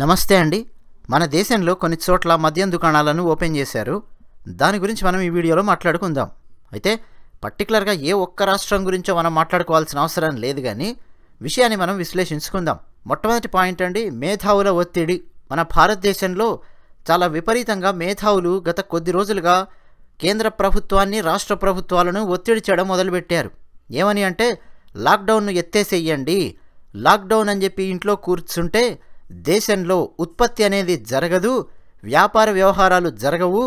నమస్తే అండి మన దేశంలో కొన్ని చోట్ల మద్యం దుకాణాలను ఓపెన్ చేశారు దాని గురించి మనం ఈ వీడియోలో మాట్లాడుకుందాం అయితే పర్టికులర్గా ఏ ఒక్క రాష్ట్రం గురించో మనం మాట్లాడుకోవాల్సిన అవసరం లేదు కానీ విషయాన్ని మనం విశ్లేషించుకుందాం మొట్టమొదటి పాయింట్ అండి మేధావుల ఒత్తిడి మన భారతదేశంలో చాలా విపరీతంగా మేధావులు గత కొద్ది రోజులుగా కేంద్ర ప్రభుత్వాన్ని రాష్ట్ర ప్రభుత్వాలను ఒత్తిడి చేయడం మొదలుపెట్టారు ఏమని అంటే లాక్డౌన్ను ఎత్తేసేయండి లాక్డౌన్ అని చెప్పి ఇంట్లో కూర్చుంటే దేశంలో ఉత్పత్తి అనేది జరగదు వ్యాపార వ్యవహారాలు జరగవు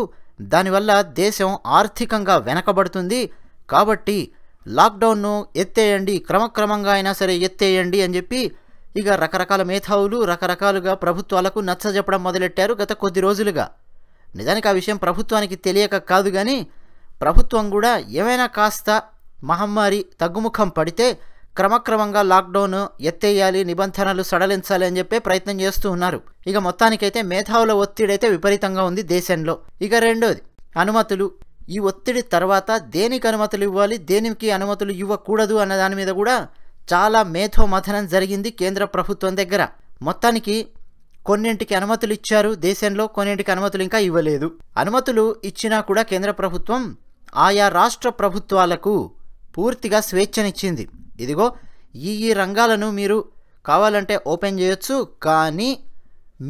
దానివల్ల దేశం ఆర్థికంగా వెనకబడుతుంది కాబట్టి లాక్డౌన్ను ఎత్తేయండి క్రమక్రమంగా అయినా సరే ఎత్తేయండి అని చెప్పి ఇక రకరకాల మేధావులు రకరకాలుగా ప్రభుత్వాలకు నచ్చజెప్పడం మొదలెట్టారు గత కొద్ది రోజులుగా నిజానికి ఆ విషయం ప్రభుత్వానికి తెలియక కాదు కానీ ప్రభుత్వం కూడా ఏమైనా కాస్త మహమ్మారి తగ్గుముఖం పడితే క్రమక్రమంగా లాక్డౌన్ ఎత్తేయాలి నిబంధనలు సడలించాలి అని చెప్పే ప్రయత్నం చేస్తూ ఉన్నారు ఇక మొత్తానికైతే మేధావుల ఒత్తిడైతే విపరీతంగా ఉంది దేశంలో ఇక రెండోది అనుమతులు ఈ ఒత్తిడి తర్వాత దేనికి అనుమతులు ఇవ్వాలి దేనికి అనుమతులు ఇవ్వకూడదు అన్న దాని మీద కూడా చాలా మేధో మథనం జరిగింది కేంద్ర ప్రభుత్వం దగ్గర మొత్తానికి కొన్నింటికి అనుమతులు ఇచ్చారు దేశంలో కొన్నింటికి అనుమతులు ఇంకా ఇవ్వలేదు అనుమతులు ఇచ్చినా కూడా కేంద్ర ప్రభుత్వం ఆయా రాష్ట్ర ప్రభుత్వాలకు పూర్తిగా స్వేచ్ఛనిచ్చింది ఇదిగో ఈ ఈ రంగాలను మీరు కావాలంటే ఓపెన్ చేయొచ్చు కానీ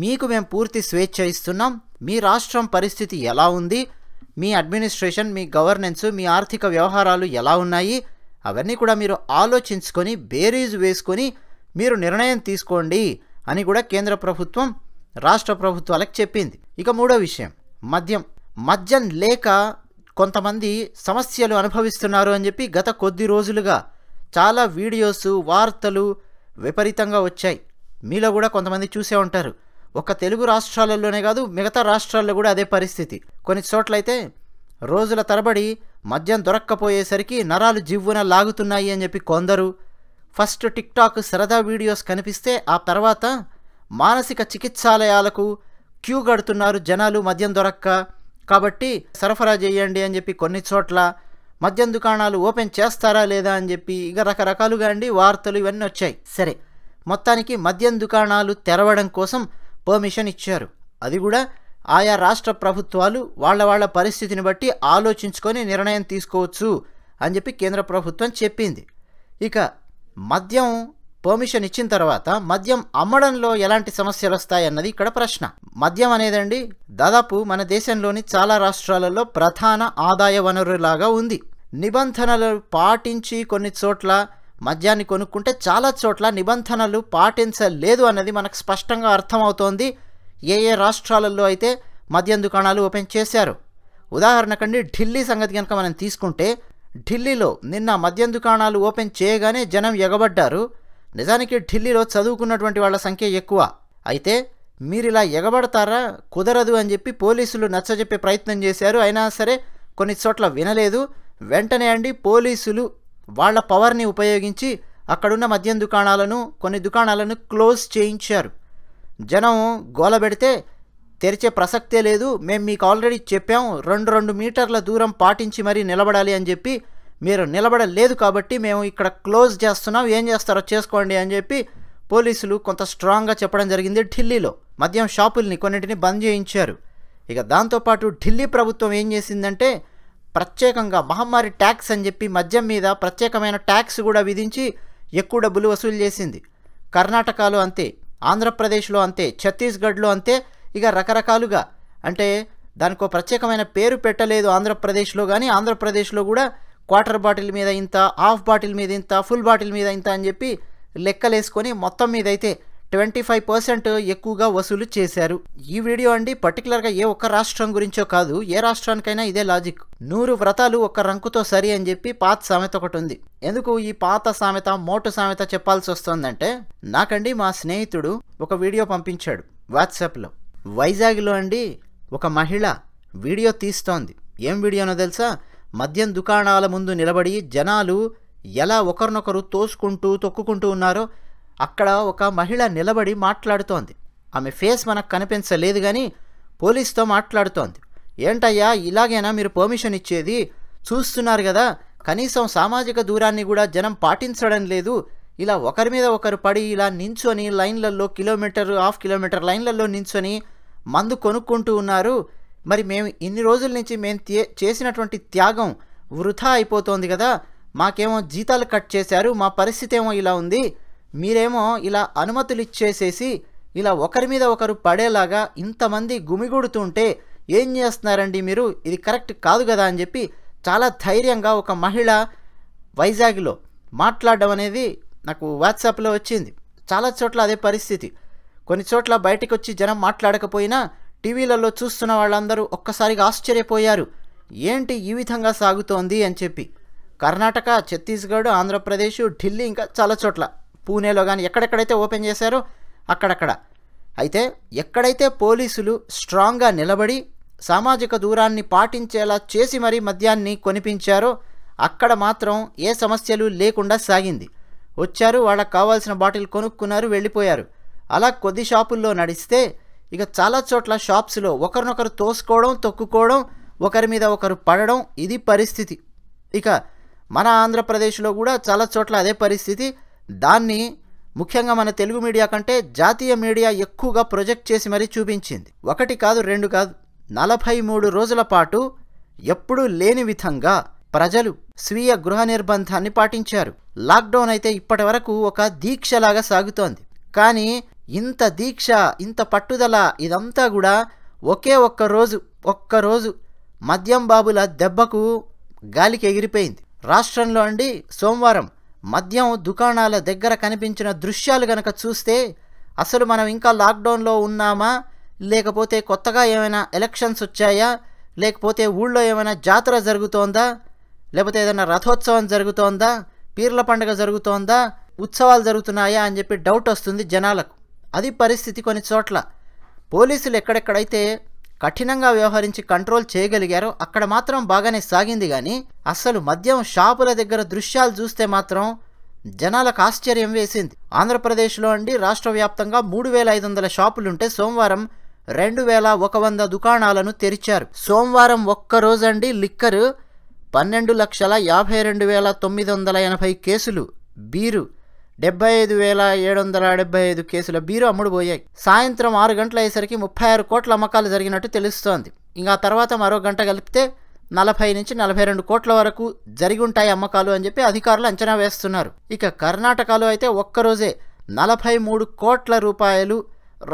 మీకు మేము పూర్తి స్వేచ్ఛ ఇస్తున్నాం మీ రాష్ట్రం పరిస్థితి ఎలా ఉంది మీ అడ్మినిస్ట్రేషన్ మీ గవర్నెన్స్ మీ ఆర్థిక వ్యవహారాలు ఎలా ఉన్నాయి అవన్నీ కూడా మీరు ఆలోచించుకొని బేరీజ్ వేసుకొని మీరు నిర్ణయం తీసుకోండి అని కూడా కేంద్ర ప్రభుత్వం రాష్ట్ర ప్రభుత్వాలకు చెప్పింది ఇక మూడో విషయం మద్యం మద్యం లేక కొంతమంది సమస్యలు అనుభవిస్తున్నారు అని చెప్పి గత కొద్ది రోజులుగా చాలా వీడియోస్ వార్తలు విపరీతంగా వచ్చాయి మీలో కూడా కొంతమంది చూసే ఉంటారు ఒక తెలుగు రాష్ట్రాలలోనే కాదు మిగతా రాష్ట్రాల్లో కూడా అదే పరిస్థితి కొన్ని చోట్లయితే రోజుల తరబడి మద్యం దొరక్కపోయేసరికి నరాలు జివ్వున లాగుతున్నాయి అని చెప్పి కొందరు ఫస్ట్ టిక్టాక్ సరదా వీడియోస్ కనిపిస్తే ఆ తర్వాత మానసిక చికిత్సాలయాలకు క్యూ కడుతున్నారు జనాలు మద్యం దొరక్క కాబట్టి సరఫరా చేయండి అని చెప్పి కొన్ని చోట్ల మద్యం దుకాణాలు ఓపెన్ చేస్తారా లేదా అని చెప్పి ఇక రకరకాలుగా అండి వార్తలు ఇవన్నీ వచ్చాయి సరే మొత్తానికి మద్యం దుకాణాలు తెరవడం కోసం పర్మిషన్ ఇచ్చారు అది కూడా ఆయా రాష్ట్ర ప్రభుత్వాలు వాళ్ళ వాళ్ళ పరిస్థితిని బట్టి ఆలోచించుకొని నిర్ణయం తీసుకోవచ్చు అని చెప్పి కేంద్ర ప్రభుత్వం చెప్పింది ఇక మద్యం పర్మిషన్ ఇచ్చిన తర్వాత మద్యం అమ్మడంలో ఎలాంటి సమస్యలు వస్తాయన్నది ఇక్కడ ప్రశ్న మద్యం అనేదండి దాదాపు మన దేశంలోని చాలా రాష్ట్రాలలో ప్రధాన ఆదాయ వనరులాగా ఉంది నిబంధనలు పాటించి కొన్ని చోట్ల మద్యాన్ని కొనుక్కుంటే చాలా చోట్ల నిబంధనలు పాటించలేదు అన్నది మనకు స్పష్టంగా అర్థమవుతోంది ఏ ఏ రాష్ట్రాలలో అయితే మద్యం దుకాణాలు ఓపెన్ చేశారు ఉదాహరణకండి ఢిల్లీ సంగతి కనుక మనం తీసుకుంటే ఢిల్లీలో నిన్న మద్యం దుకాణాలు ఓపెన్ చేయగానే జనం ఎగబడ్డారు నిజానికి ఢిల్లీలో చదువుకున్నటువంటి వాళ్ళ సంఖ్య ఎక్కువ అయితే మీరిలా ఎగబడతారా కుదరదు అని చెప్పి పోలీసులు నచ్చజెప్పే ప్రయత్నం చేశారు అయినా సరే కొన్ని చోట్ల వినలేదు వెంటనే అండి పోలీసులు వాళ్ళ పవర్ని ఉపయోగించి అక్కడున్న మద్యం దుకాణాలను కొన్ని దుకాణాలను క్లోజ్ చేయించారు జనం గోల పెడితే తెరిచే ప్రసక్తే లేదు మేము మీకు ఆల్రెడీ చెప్పాం రెండు రెండు మీటర్ల దూరం పాటించి మరీ నిలబడాలి అని చెప్పి మీరు నిలబడలేదు కాబట్టి మేము ఇక్కడ క్లోజ్ చేస్తున్నాం ఏం చేస్తారో చేసుకోండి అని చెప్పి పోలీసులు కొంత స్ట్రాంగ్గా చెప్పడం జరిగింది ఢిల్లీలో మద్యం షాపుల్ని కొన్నింటిని బంద్ చేయించారు ఇక దాంతోపాటు ఢిల్లీ ప్రభుత్వం ఏం చేసిందంటే ప్రత్యేకంగా మహమ్మారి ట్యాక్స్ అని చెప్పి మద్యం మీద ప్రత్యేకమైన ట్యాక్స్ కూడా విధించి ఎక్కువ డబ్బులు వసూలు చేసింది కర్ణాటకలో అంతే ఆంధ్రప్రదేశ్లో అంతే ఛత్తీస్గఢ్లో అంతే ఇక రకరకాలుగా అంటే దానికో ప్రత్యేకమైన పేరు పెట్టలేదు ఆంధ్రప్రదేశ్లో కానీ ఆంధ్రప్రదేశ్లో కూడా క్వార్టర్ బాటిల్ మీద ఇంత హాఫ్ బాటిల్ మీద ఇంత ఫుల్ బాటిల్ మీద ఇంత అని చెప్పి లెక్కలేసుకొని మొత్తం మీద అయితే ట్వంటీ ఫైవ్ పర్సెంట్ ఎక్కువగా వసూలు చేశారు ఈ వీడియో అండి పర్టికులర్గా ఏ ఒక్క రాష్ట్రం గురించో కాదు ఏ రాష్ట్రానికైనా ఇదే లాజిక్ నూరు వ్రతాలు ఒక్క రంకుతో సరి అని చెప్పి పాత సామెత ఒకటి ఉంది ఎందుకు ఈ పాత సామెత మోటు సామెత చెప్పాల్సి వస్తుందంటే నాకండి మా స్నేహితుడు ఒక వీడియో పంపించాడు వాట్సాప్లో వైజాగ్లో అండి ఒక మహిళ వీడియో తీస్తోంది ఏం వీడియోనో తెలుసా మద్యం దుకాణాల ముందు నిలబడి జనాలు ఎలా ఒకరినొకరు తోసుకుంటూ తొక్కుకుంటూ ఉన్నారో అక్కడ ఒక మహిళ నిలబడి మాట్లాడుతోంది ఆమె ఫేస్ మనకు కనిపించలేదు కానీ పోలీస్తో మాట్లాడుతోంది ఏంటయ్యా ఇలాగైనా మీరు పర్మిషన్ ఇచ్చేది చూస్తున్నారు కదా కనీసం సామాజిక దూరాన్ని కూడా జనం పాటించడం లేదు ఇలా ఒకరి మీద ఒకరు పడి ఇలా నించొని లైన్లలో కిలోమీటర్ హాఫ్ కిలోమీటర్ లైన్లలో నించొని మందు కొనుక్కుంటూ ఉన్నారు మరి మేము ఇన్ని రోజుల నుంచి మేము చేసినటువంటి త్యాగం వృధా అయిపోతోంది కదా మాకేమో జీతాలు కట్ చేశారు మా పరిస్థితి ఏమో ఇలా ఉంది మీరేమో ఇలా అనుమతులు ఇచ్చేసేసి ఇలా ఒకరి మీద ఒకరు పడేలాగా ఇంతమంది గుమిగూడుతుంటే ఏం చేస్తున్నారండి మీరు ఇది కరెక్ట్ కాదు కదా అని చెప్పి చాలా ధైర్యంగా ఒక మహిళ వైజాగ్లో మాట్లాడడం అనేది నాకు వాట్సాప్లో వచ్చింది చాలా చోట్ల అదే పరిస్థితి కొన్ని చోట్ల బయటకు వచ్చి జనం మాట్లాడకపోయినా టీవీలలో చూస్తున్న వాళ్ళందరూ ఒక్కసారిగా ఆశ్చర్యపోయారు ఏంటి ఈ విధంగా సాగుతోంది అని చెప్పి కర్ణాటక ఛత్తీస్గఢ్ ఆంధ్రప్రదేశ్ ఢిల్లీ ఇంకా చాలా చోట్ల పూణేలో కానీ ఎక్కడెక్కడైతే ఓపెన్ చేశారో అక్కడక్కడ అయితే ఎక్కడైతే పోలీసులు స్ట్రాంగ్గా నిలబడి సామాజిక దూరాన్ని పాటించేలా చేసి మరీ మద్యాన్ని కొనిపించారో అక్కడ మాత్రం ఏ సమస్యలు లేకుండా సాగింది వచ్చారు వాళ్ళకు కావాల్సిన బాటిల్ కొనుక్కున్నారు వెళ్ళిపోయారు అలా కొద్ది షాపుల్లో నడిస్తే ఇక చాలా చోట్ల షాప్స్లో ఒకరినొకరు తోసుకోవడం తొక్కుకోవడం ఒకరి మీద ఒకరు పడడం ఇది పరిస్థితి ఇక మన ఆంధ్రప్రదేశ్లో కూడా చాలా చోట్ల అదే పరిస్థితి దాన్ని ముఖ్యంగా మన తెలుగు మీడియా కంటే జాతీయ మీడియా ఎక్కువగా ప్రొజెక్ట్ చేసి మరీ చూపించింది ఒకటి కాదు రెండు కాదు నలభై మూడు రోజుల పాటు ఎప్పుడూ లేని విధంగా ప్రజలు స్వీయ గృహ నిర్బంధాన్ని పాటించారు లాక్డౌన్ అయితే ఇప్పటి వరకు ఒక దీక్షలాగా సాగుతోంది కానీ ఇంత దీక్ష ఇంత పట్టుదల ఇదంతా కూడా ఒకే ఒక్క రోజు ఒక్కరోజు మద్యం బాబుల దెబ్బకు గాలికి ఎగిరిపోయింది రాష్ట్రంలో అండి సోమవారం మద్యం దుకాణాల దగ్గర కనిపించిన దృశ్యాలు గనక చూస్తే అసలు మనం ఇంకా లాక్డౌన్లో ఉన్నామా లేకపోతే కొత్తగా ఏమైనా ఎలక్షన్స్ వచ్చాయా లేకపోతే ఊళ్ళో ఏమైనా జాతర జరుగుతోందా లేకపోతే ఏదైనా రథోత్సవం జరుగుతోందా పీర్ల పండుగ జరుగుతోందా ఉత్సవాలు జరుగుతున్నాయా అని చెప్పి డౌట్ వస్తుంది జనాలకు అది పరిస్థితి కొన్ని చోట్ల పోలీసులు ఎక్కడెక్కడైతే కఠినంగా వ్యవహరించి కంట్రోల్ చేయగలిగారో అక్కడ మాత్రం బాగానే సాగింది కానీ అసలు మద్యం షాపుల దగ్గర దృశ్యాలు చూస్తే మాత్రం జనాలకు ఆశ్చర్యం వేసింది ఆంధ్రప్రదేశ్లో అండి రాష్ట్ర వ్యాప్తంగా మూడు వేల ఐదు వందల షాపులుంటే సోమవారం రెండు వేల ఒక వంద దుకాణాలను తెరిచారు సోమవారం ఒక్కరోజండి లిక్కరు పన్నెండు లక్షల యాభై రెండు వేల తొమ్మిది వందల ఎనభై కేసులు బీరు డెబ్బై ఐదు వేల ఏడు వందల డెబ్బై ఐదు కేసుల బీరు అమ్ముడుపోయాయి సాయంత్రం ఆరు గంటల అయ్యేసరికి ముప్పై ఆరు కోట్ల అమ్మకాలు జరిగినట్టు తెలుస్తోంది ఇంకా తర్వాత మరో గంట కలిపితే నలభై నుంచి నలభై రెండు కోట్ల వరకు జరిగి ఉంటాయి అమ్మకాలు అని చెప్పి అధికారులు అంచనా వేస్తున్నారు ఇక కర్ణాటకలో అయితే ఒక్కరోజే నలభై మూడు కోట్ల రూపాయలు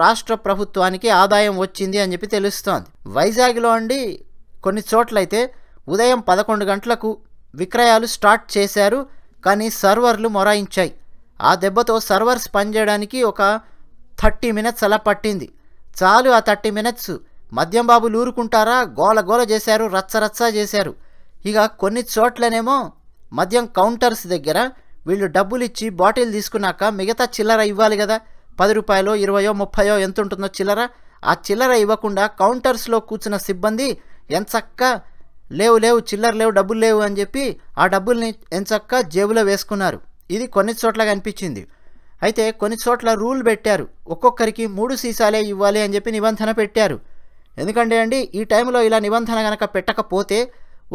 రాష్ట్ర ప్రభుత్వానికి ఆదాయం వచ్చింది అని చెప్పి తెలుస్తోంది వైజాగ్లో అండి కొన్ని చోట్లయితే ఉదయం పదకొండు గంటలకు విక్రయాలు స్టార్ట్ చేశారు కానీ సర్వర్లు మొరాయించాయి ఆ దెబ్బతో సర్వర్స్ పనిచేయడానికి ఒక థర్టీ మినిట్స్ అలా పట్టింది చాలు ఆ థర్టీ మినిట్స్ మద్యం బాబులు ఊరుకుంటారా గోల గోల చేశారు రచ్చరచ్చ చేశారు ఇక కొన్ని చోట్లనేమో మద్యం కౌంటర్స్ దగ్గర వీళ్ళు డబ్బులు ఇచ్చి బాటిల్ తీసుకున్నాక మిగతా చిల్లర ఇవ్వాలి కదా పది రూపాయలో ఇరవయో ముప్పయో ఎంత ఉంటుందో చిల్లర ఆ చిల్లర ఇవ్వకుండా కౌంటర్స్లో కూర్చున్న సిబ్బంది ఎంచక్క లేవు లేవు చిల్లర లేవు డబ్బులు లేవు అని చెప్పి ఆ డబ్బుల్ని ఎంచక్క జేబులో వేసుకున్నారు ఇది కొన్ని చోట్ల కనిపించింది అయితే కొన్ని చోట్ల రూల్ పెట్టారు ఒక్కొక్కరికి మూడు సీసాలే ఇవ్వాలి అని చెప్పి నిబంధన పెట్టారు ఎందుకంటే అండి ఈ టైంలో ఇలా నిబంధన కనుక పెట్టకపోతే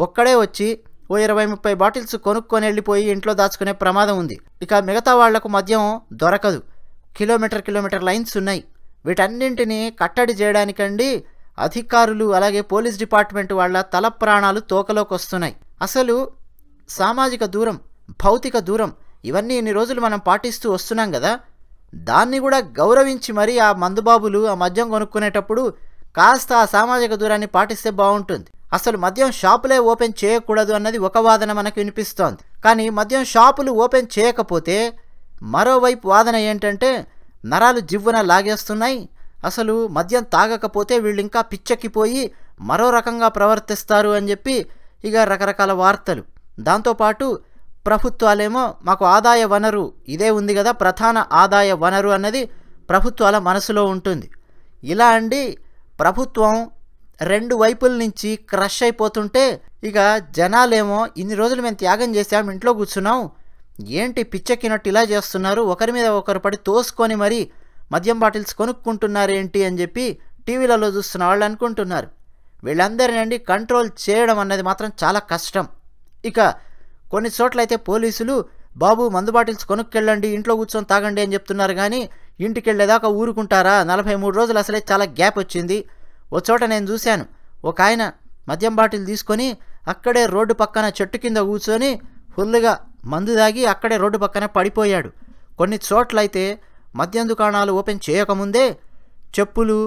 ఒక్కడే వచ్చి ఓ ఇరవై ముప్పై బాటిల్స్ కొనుక్కొని వెళ్ళిపోయి ఇంట్లో దాచుకునే ప్రమాదం ఉంది ఇక మిగతా వాళ్లకు మద్యం దొరకదు కిలోమీటర్ కిలోమీటర్ లైన్స్ ఉన్నాయి వీటన్నింటినీ కట్టడి చేయడానికండి అధికారులు అలాగే పోలీస్ డిపార్ట్మెంట్ వాళ్ళ తల ప్రాణాలు తోకలోకి వస్తున్నాయి అసలు సామాజిక దూరం భౌతిక దూరం ఇవన్నీ ఇన్ని రోజులు మనం పాటిస్తూ వస్తున్నాం కదా దాన్ని కూడా గౌరవించి మరీ ఆ మందుబాబులు ఆ మద్యం కొనుక్కునేటప్పుడు కాస్త ఆ సామాజిక దూరాన్ని పాటిస్తే బాగుంటుంది అసలు మద్యం షాపులే ఓపెన్ చేయకూడదు అన్నది ఒక వాదన మనకు వినిపిస్తోంది కానీ మద్యం షాపులు ఓపెన్ చేయకపోతే మరోవైపు వాదన ఏంటంటే నరాలు జివ్వున లాగేస్తున్నాయి అసలు మద్యం తాగకపోతే వీళ్ళు ఇంకా పిచ్చెక్కిపోయి మరో రకంగా ప్రవర్తిస్తారు అని చెప్పి ఇక రకరకాల వార్తలు దాంతోపాటు ప్రభుత్వాలేమో మాకు ఆదాయ వనరు ఇదే ఉంది కదా ప్రధాన ఆదాయ వనరు అన్నది ప్రభుత్వాల మనసులో ఉంటుంది ఇలా అండి ప్రభుత్వం రెండు వైపుల నుంచి క్రష్ అయిపోతుంటే ఇక జనాలేమో ఇన్ని రోజులు మేము త్యాగం చేసాము ఇంట్లో కూర్చున్నాం ఏంటి పిచ్చెక్కినట్టు ఇలా చేస్తున్నారు ఒకరి మీద ఒకరు పడి తోసుకొని మరి మద్యం బాటిల్స్ కొనుక్కుంటున్నారేంటి అని చెప్పి టీవీలలో చూస్తున్న వాళ్ళు అనుకుంటున్నారు వీళ్ళందరినీ అండి కంట్రోల్ చేయడం అన్నది మాత్రం చాలా కష్టం ఇక కొన్ని చోట్లయితే పోలీసులు బాబు మందు బాటిల్స్ కొనుక్కెళ్ళండి ఇంట్లో కూర్చొని తాగండి అని చెప్తున్నారు కానీ ఇంటికి వెళ్ళేదాకా ఊరుకుంటారా నలభై మూడు రోజులు అసలే చాలా గ్యాప్ వచ్చింది ఓ చోట నేను చూశాను ఒక ఆయన మద్యం బాటిల్ తీసుకొని అక్కడే రోడ్డు పక్కన చెట్టు కింద కూర్చొని ఫుల్గా మందు దాగి అక్కడే రోడ్డు పక్కన పడిపోయాడు కొన్ని చోట్లయితే మద్యం దుకాణాలు ఓపెన్ చేయకముందే చెప్పులు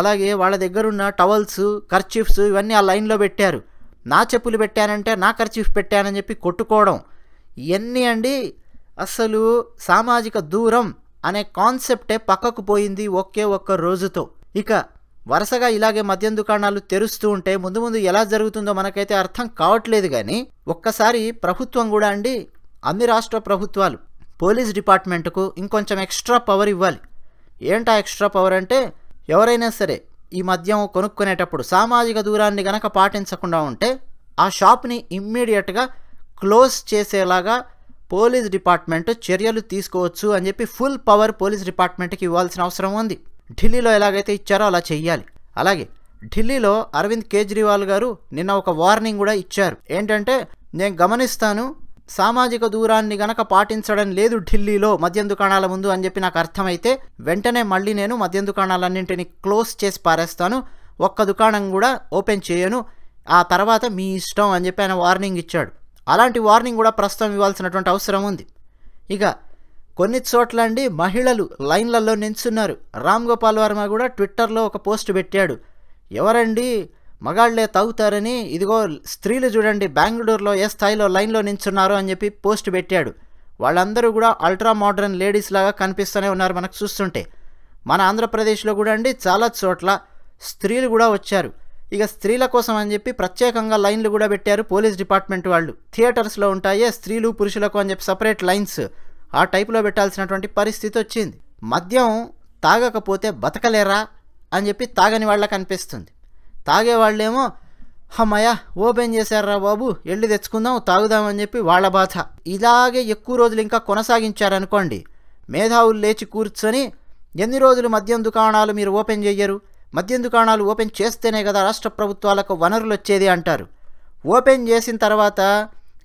అలాగే వాళ్ళ దగ్గరున్న టవల్స్ కర్చీఫ్స్ ఇవన్నీ ఆ లైన్లో పెట్టారు నా చెప్పులు పెట్టానంటే నా ఖర్చీఫ్ పెట్టానని చెప్పి కొట్టుకోవడం ఇవన్నీ అండి అసలు సామాజిక దూరం అనే కాన్సెప్టే పక్కకు పోయింది ఒకే ఒక్క రోజుతో ఇక వరుసగా ఇలాగే మద్యం దుకాణాలు తెరుస్తూ ఉంటే ముందు ముందు ఎలా జరుగుతుందో మనకైతే అర్థం కావట్లేదు కానీ ఒక్కసారి ప్రభుత్వం కూడా అండి అన్ని రాష్ట్ర ప్రభుత్వాలు పోలీస్ డిపార్ట్మెంట్కు ఇంకొంచెం ఎక్స్ట్రా పవర్ ఇవ్వాలి ఏంటా ఎక్స్ట్రా పవర్ అంటే ఎవరైనా సరే ఈ మద్యం కొనుక్కునేటప్పుడు సామాజిక దూరాన్ని గనక పాటించకుండా ఉంటే ఆ షాప్ని ఇమ్మీడియట్గా క్లోజ్ చేసేలాగా పోలీస్ డిపార్ట్మెంట్ చర్యలు తీసుకోవచ్చు అని చెప్పి ఫుల్ పవర్ పోలీస్ డిపార్ట్మెంట్కి ఇవ్వాల్సిన అవసరం ఉంది ఢిల్లీలో ఎలాగైతే ఇచ్చారో అలా చెయ్యాలి అలాగే ఢిల్లీలో అరవింద్ కేజ్రీవాల్ గారు నిన్న ఒక వార్నింగ్ కూడా ఇచ్చారు ఏంటంటే నేను గమనిస్తాను సామాజిక దూరాన్ని గనక పాటించడం లేదు ఢిల్లీలో మద్యం దుకాణాల ముందు అని చెప్పి నాకు అర్థమైతే వెంటనే మళ్ళీ నేను మద్యం దుకాణాలన్నింటినీ క్లోజ్ చేసి పారేస్తాను ఒక్క దుకాణం కూడా ఓపెన్ చేయను ఆ తర్వాత మీ ఇష్టం అని చెప్పి ఆయన వార్నింగ్ ఇచ్చాడు అలాంటి వార్నింగ్ కూడా ప్రస్తుతం ఇవ్వాల్సినటువంటి అవసరం ఉంది ఇక కొన్ని చోట్ల అండి మహిళలు లైన్లలో నించున్నారు రామ్ గోపాల్ వర్మ కూడా ట్విట్టర్లో ఒక పోస్ట్ పెట్టాడు ఎవరండి మగాళ్లే తాగుతారని ఇదిగో స్త్రీలు చూడండి బెంగళూరులో ఏ స్థాయిలో లైన్లో నించున్నారో అని చెప్పి పోస్ట్ పెట్టాడు వాళ్ళందరూ కూడా అల్ట్రా మోడర్న్ లేడీస్ లాగా కనిపిస్తూనే ఉన్నారు మనకు చూస్తుంటే మన ఆంధ్రప్రదేశ్లో కూడా అండి చాలా చోట్ల స్త్రీలు కూడా వచ్చారు ఇక స్త్రీల కోసం అని చెప్పి ప్రత్యేకంగా లైన్లు కూడా పెట్టారు పోలీస్ డిపార్ట్మెంట్ వాళ్ళు థియేటర్స్లో ఉంటాయే స్త్రీలు పురుషులకు అని చెప్పి సపరేట్ లైన్స్ ఆ టైప్లో పెట్టాల్సినటువంటి పరిస్థితి వచ్చింది మద్యం తాగకపోతే బతకలేరా అని చెప్పి తాగని వాళ్ళకు అనిపిస్తుంది తాగేవాళ్ళేమో హమ్మయ్య ఓపెన్ చేశారా బాబు వెళ్ళి తెచ్చుకుందాం తాగుదామని చెప్పి వాళ్ళ బాధ ఇలాగే ఎక్కువ రోజులు ఇంకా కొనసాగించారనుకోండి మేధావులు లేచి కూర్చొని ఎన్ని రోజులు మద్యం దుకాణాలు మీరు ఓపెన్ చేయరు మద్యం దుకాణాలు ఓపెన్ చేస్తేనే కదా రాష్ట్ర ప్రభుత్వాలకు వనరులు వచ్చేది అంటారు ఓపెన్ చేసిన తర్వాత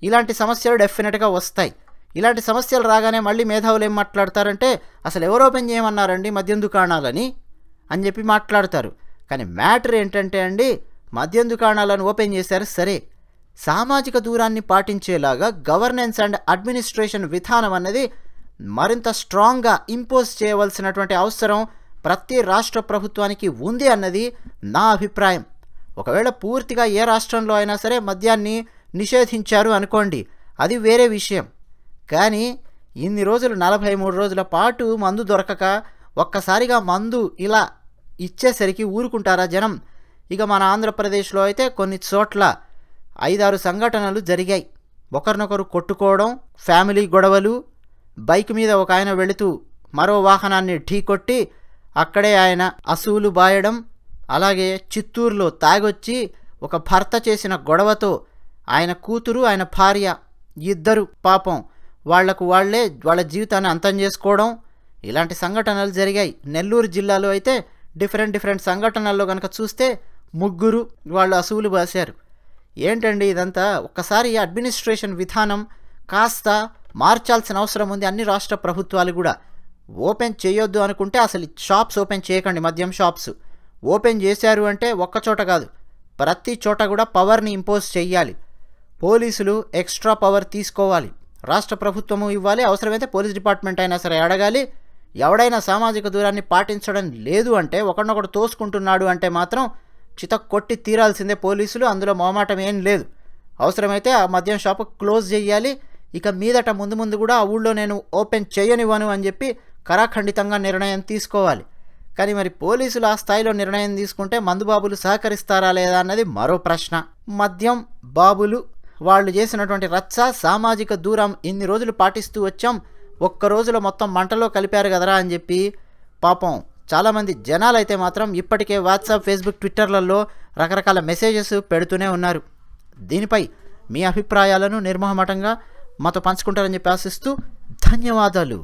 ఇలాంటి సమస్యలు డెఫినెట్గా వస్తాయి ఇలాంటి సమస్యలు రాగానే మళ్ళీ మేధావులు ఏం మాట్లాడతారంటే అసలు ఎవరు ఓపెన్ చేయమన్నారండి మద్యం దుకాణాలని అని చెప్పి మాట్లాడతారు కానీ మ్యాటర్ ఏంటంటే అండి మద్యం దుకాణాలను ఓపెన్ చేశారు సరే సామాజిక దూరాన్ని పాటించేలాగా గవర్నెన్స్ అండ్ అడ్మినిస్ట్రేషన్ విధానం అన్నది మరింత స్ట్రాంగ్గా ఇంపోజ్ చేయవలసినటువంటి అవసరం ప్రతి రాష్ట్ర ప్రభుత్వానికి ఉంది అన్నది నా అభిప్రాయం ఒకవేళ పూర్తిగా ఏ రాష్ట్రంలో అయినా సరే మద్యాన్ని నిషేధించారు అనుకోండి అది వేరే విషయం కానీ ఇన్ని రోజులు నలభై మూడు రోజుల పాటు మందు దొరకక ఒక్కసారిగా మందు ఇలా ఇచ్చేసరికి ఊరుకుంటారా జనం ఇక మన ఆంధ్రప్రదేశ్లో అయితే కొన్ని చోట్ల ఐదారు సంఘటనలు జరిగాయి ఒకరినొకరు కొట్టుకోవడం ఫ్యామిలీ గొడవలు బైక్ మీద ఒక ఆయన వెళుతూ మరో వాహనాన్ని ఢీకొట్టి అక్కడే ఆయన అసువులు బాయడం అలాగే చిత్తూరులో తాగొచ్చి ఒక భర్త చేసిన గొడవతో ఆయన కూతురు ఆయన భార్య ఇద్దరు పాపం వాళ్లకు వాళ్లే వాళ్ళ జీవితాన్ని అంతం చేసుకోవడం ఇలాంటి సంఘటనలు జరిగాయి నెల్లూరు జిల్లాలో అయితే డిఫరెంట్ డిఫరెంట్ సంఘటనల్లో కనుక చూస్తే ముగ్గురు వాళ్ళు అసువులు బాసారు ఏంటండి ఇదంతా ఒక్కసారి అడ్మినిస్ట్రేషన్ విధానం కాస్త మార్చాల్సిన అవసరం ఉంది అన్ని రాష్ట్ర ప్రభుత్వాలు కూడా ఓపెన్ చేయొద్దు అనుకుంటే అసలు షాప్స్ ఓపెన్ చేయకండి మద్యం షాప్స్ ఓపెన్ చేశారు అంటే ఒక్క చోట కాదు ప్రతి చోట కూడా పవర్ని ఇంపోజ్ చేయాలి పోలీసులు ఎక్స్ట్రా పవర్ తీసుకోవాలి రాష్ట్ర ప్రభుత్వము ఇవ్వాలి అవసరమైతే పోలీస్ డిపార్ట్మెంట్ అయినా సరే అడగాలి ఎవడైనా సామాజిక దూరాన్ని పాటించడం లేదు అంటే ఒకరినొకడు తోసుకుంటున్నాడు అంటే మాత్రం చిత కొట్టి తీరాల్సిందే పోలీసులు అందులో మొహమాటం ఏం లేదు అవసరమైతే ఆ మద్యం షాపు క్లోజ్ చేయాలి ఇక మీదట ముందు ముందు కూడా ఆ ఊళ్ళో నేను ఓపెన్ చేయనివ్వను అని చెప్పి కరాఖండితంగా నిర్ణయం తీసుకోవాలి కానీ మరి పోలీసులు ఆ స్థాయిలో నిర్ణయం తీసుకుంటే మందుబాబులు సహకరిస్తారా లేదా అన్నది మరో ప్రశ్న మద్యం బాబులు వాళ్ళు చేసినటువంటి రచ్చ సామాజిక దూరం ఇన్ని రోజులు పాటిస్తూ వచ్చాం ఒక్క రోజులో మొత్తం మంటలో కలిపారు కదరా అని చెప్పి పాపం చాలామంది జనాలు అయితే మాత్రం ఇప్పటికే వాట్సాప్ ఫేస్బుక్ ట్విట్టర్లలో రకరకాల మెసేజెస్ పెడుతూనే ఉన్నారు దీనిపై మీ అభిప్రాయాలను నిర్మహమాటంగా మాతో పంచుకుంటారని చెప్పి ఆశిస్తూ ధన్యవాదాలు